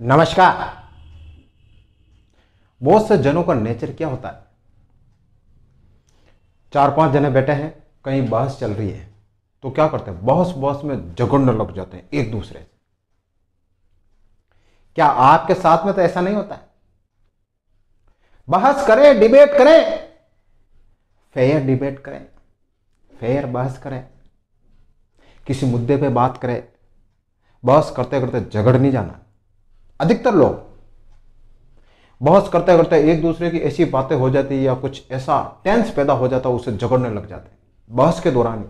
नमस्कार बहुत से जनों का नेचर क्या होता है चार पांच जने बैठे हैं कहीं बहस चल रही है तो क्या करते हैं बहस बहस में झगड़ने लग जाते हैं एक दूसरे से क्या आपके साथ में तो ऐसा नहीं होता है बहस करें डिबेट करें फेयर डिबेट करें फेयर बहस करें किसी मुद्दे पे बात करें बहस करते करते झगड़ नहीं जाना अधिकतर लोग बहस करते करते एक दूसरे की ऐसी बातें हो जाती या कुछ ऐसा टेंस पैदा हो जाता है उसे झगड़ने लग जाते हैं बहस के दौरान ही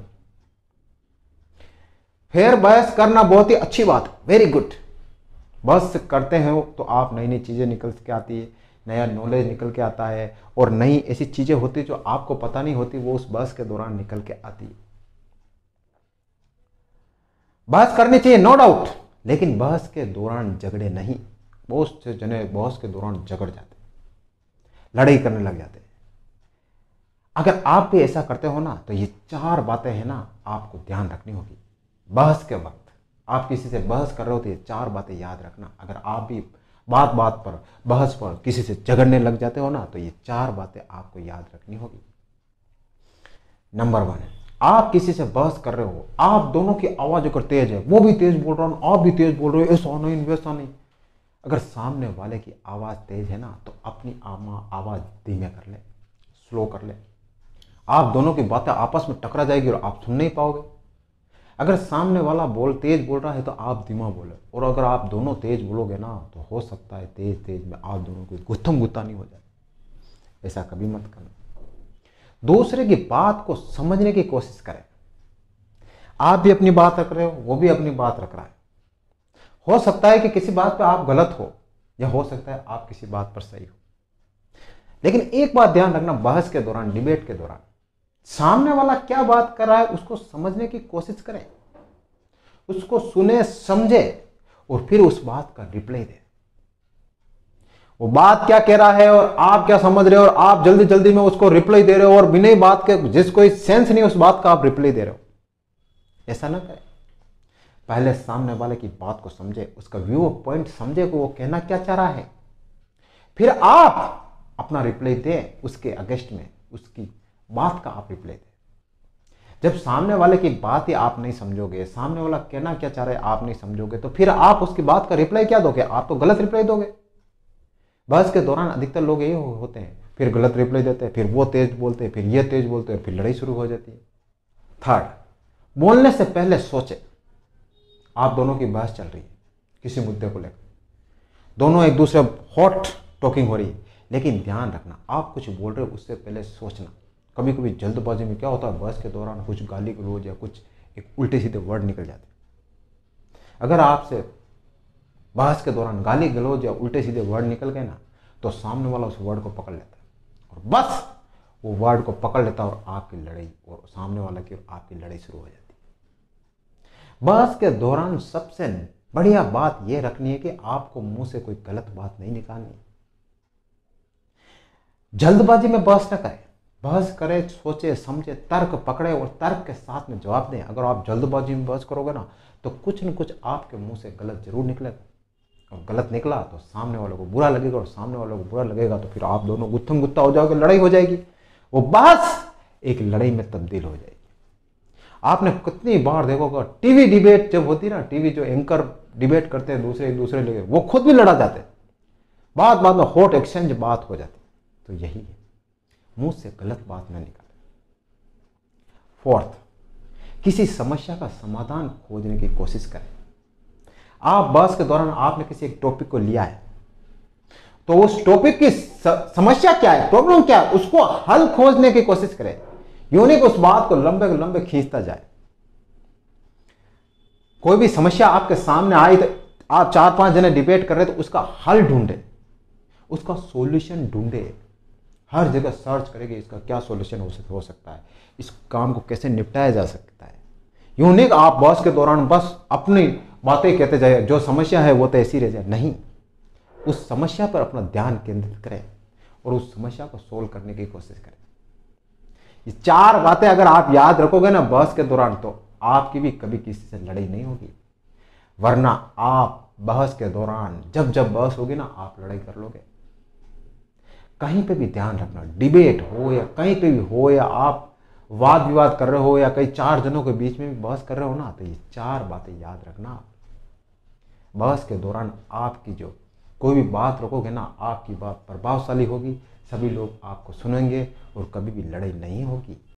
फिर बहस करना बहुत ही अच्छी बात वेरी गुड बहस करते हैं तो आप नई नई चीज़ें निकल के आती है नया नॉलेज निकल के आता है और नई ऐसी चीज़ें होती जो आपको पता नहीं होती वो उस बहस के दौरान निकल के आती है बहस करनी चाहिए नो डाउट लेकिन बहस के दौरान झगड़े नहीं बहुत से जने बहस के दौरान झगड़ जाते लड़ाई करने लग जाते अगर आप भी ऐसा करते हो ना तो ये चार बातें हैं ना आपको ध्यान रखनी होगी बहस के वक्त आप किसी से बहस कर रहे हो तो ये चार बातें याद रखना अगर आप भी बात बात पर बहस पर किसी से झगड़ने लग जाते हो ना तो ये चार बातें आपको याद रखनी होगी नंबर वन आप किसी से बहस कर रहे हो आप दोनों की आवाज़ अगर तेज है वो भी तेज बोल रहा हूँ आप भी तेज बोल रहे हो ऐसा नहीं वैसा नहीं अगर सामने वाले की आवाज़ तेज है ना तो अपनी आवाज़ धीमे कर ले स्लो कर ले आप दोनों की बातें आपस में टकरा जाएगी और आप सुन नहीं पाओगे अगर सामने वाला बोल तेज बोल रहा है तो आप धीमा बोले और अगर आप दोनों तेज बोलोगे ना तो हो सकता है तेज तेज में आप दोनों को गुत्थम गुत्ता नहीं हो जाए ऐसा कभी मत करना दूसरे की बात को समझने की कोशिश करें आप भी अपनी बात रख रहे हो वो भी अपनी बात रख रहा है हो सकता है कि किसी बात पर आप गलत हो या हो सकता है आप किसी बात पर सही हो लेकिन एक बात ध्यान रखना बहस के दौरान डिबेट के दौरान सामने वाला क्या बात कर रहा है उसको समझने की कोशिश करें उसको सुने समझे और फिर उस बात का रिप्लाई दें वो बात क्या कह रहा है और आप क्या समझ रहे हो और आप जल्दी जल्दी में उसको रिप्लाई दे रहे हो और बिना बात के जिसको सेंस नहीं उस बात का आप रिप्लाई दे रहे हो ऐसा ना करें पहले सामने वाले की बात को समझे उसका व्यू ऑफ पॉइंट समझे को वो कहना क्या चाह रहा है फिर आप अपना रिप्लाई दें उसके अगेंस्ट में उसकी बात का आप रिप्लाई दें जब सामने वाले की बात ही आप नहीं समझोगे सामने वाला कहना क्या चाह रहा है आप नहीं समझोगे तो फिर आप उसकी बात का रिप्लाई क्या दोगे आप तो गलत रिप्लाई दोगे बहस के दौरान अधिकतर लोग यही हो, होते हैं फिर गलत रिप्लाई देते हैं फिर वो तेज बोलते हैं फिर ये तेज बोलते हैं फिर लड़ाई शुरू हो जाती है थर्ड बोलने से पहले सोचें आप दोनों की बहस चल रही है किसी मुद्दे को लेकर दोनों एक दूसरे हॉट टॉकिंग हो रही है लेकिन ध्यान रखना आप कुछ बोल रहे हो उससे पहले सोचना कभी कभी जल्दबाजी में क्या होता है बहस के दौरान कुछ गाली गलोज या कुछ एक उल्टे सीधे वर्ड निकल जाते अगर आपसे बहस के दौरान गाली गलौज या उल्टे सीधे वर्ड निकल गए ना तो सामने वाला उस वर्ड को पकड़ लेता है और बस वो वर्ड को पकड़ लेता और आपकी लड़ाई और सामने वाला की और आपकी लड़ाई शुरू हो जाती है बहस के दौरान सबसे बढ़िया बात यह रखनी है कि आपको मुंह से कोई गलत बात नहीं निकालनी जल्दबाजी में बहस न करें बहस करें सोचे समझे तर्क पकड़े और तर्क के साथ में जवाब दें अगर आप जल्दबाजी में बहस करोगे ना तो कुछ न कुछ आपके मुंह से गलत जरूर निकलेगा और गलत निकला तो सामने वालों को बुरा लगेगा और सामने वालों को बुरा लगेगा तो फिर आप दोनों गुत्थम गुत्ता हो जाओगे लड़ाई हो जाएगी वो बस एक लड़ाई में तब्दील हो जाएगी आपने कितनी बार देखोगा टीवी डिबेट जब होती ना टीवी जो एंकर डिबेट करते हैं दूसरे एक दूसरे लगे वो खुद भी लड़ा जाते बात बात में हॉट एक्सचेंज बात हो जाती तो यही है मुंह से गलत बात ना निकाले फोर्थ किसी समस्या का समाधान खोजने की कोशिश करें आप बस के दौरान आपने किसी एक टॉपिक को लिया है तो उस टॉपिक की समस्या क्या है प्रॉब्लम क्या है उसको हल खोजने की कोशिश करें यूनिक उस बात को लंबे लंबे खींचता जाए कोई भी समस्या आपके सामने आई तो आप चार पांच जने डिबेट कर रहे तो उसका हल ढूंढे उसका सॉल्यूशन ढूंढे हर जगह सर्च करेंगे इसका क्या सॉल्यूशन हो, हो सकता है इस काम को कैसे निपटाया जा सकता है यूनिक आप बस के दौरान बस अपनी बातें कहते जाए जो समस्या है वो तो ऐसी रह जाए नहीं उस समस्या पर अपना ध्यान केंद्रित करें और उस समस्या को सोल्व करने की कोशिश करें ये चार बातें अगर आप याद रखोगे ना बस के दौरान तो आपकी भी कभी किसी से लड़ाई नहीं होगी वरना आप बहस के दौरान जब जब बहस होगी ना आप लड़ाई कर लोगे कहीं पे भी ध्यान रखना डिबेट हो या कहीं पे भी हो या आप वाद विवाद कर रहे हो या कई चार जनों के बीच में भी बहस कर रहे हो ना तो ये चार बातें याद रखना आप बहस के दौरान आपकी जो कोई भी बात रखोगे ना आपकी बात प्रभावशाली होगी सभी लोग आपको सुनेंगे और कभी भी लड़ाई नहीं होगी